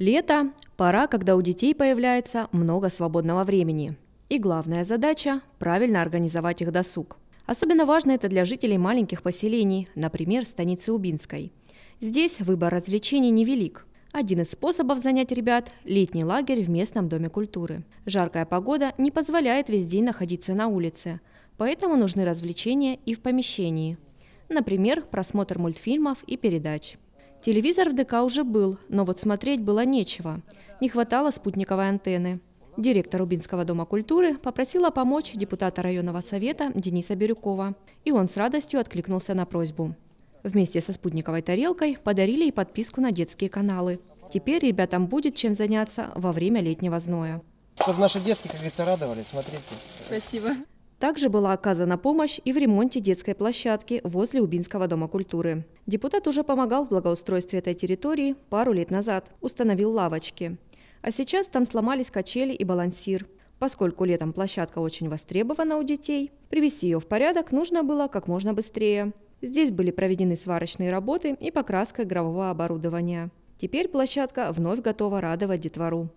Лето – пора, когда у детей появляется много свободного времени. И главная задача – правильно организовать их досуг. Особенно важно это для жителей маленьких поселений, например, станицы Убинской. Здесь выбор развлечений невелик. Один из способов занять ребят – летний лагерь в местном Доме культуры. Жаркая погода не позволяет весь день находиться на улице, поэтому нужны развлечения и в помещении. Например, просмотр мультфильмов и передач. Телевизор в ДК уже был, но вот смотреть было нечего. Не хватало спутниковой антенны. Директор Рубинского дома культуры попросила помочь депутата районного совета Дениса Бирюкова, и он с радостью откликнулся на просьбу. Вместе со спутниковой тарелкой подарили и подписку на детские каналы. Теперь ребятам будет чем заняться во время летнего зноя. Чтобы наши детки, как говорится, радовались, смотрите. Спасибо. Также была оказана помощь и в ремонте детской площадки возле Убинского дома культуры. Депутат уже помогал в благоустройстве этой территории пару лет назад, установил лавочки. А сейчас там сломались качели и балансир. Поскольку летом площадка очень востребована у детей, привести ее в порядок нужно было как можно быстрее. Здесь были проведены сварочные работы и покраска игрового оборудования. Теперь площадка вновь готова радовать детвору.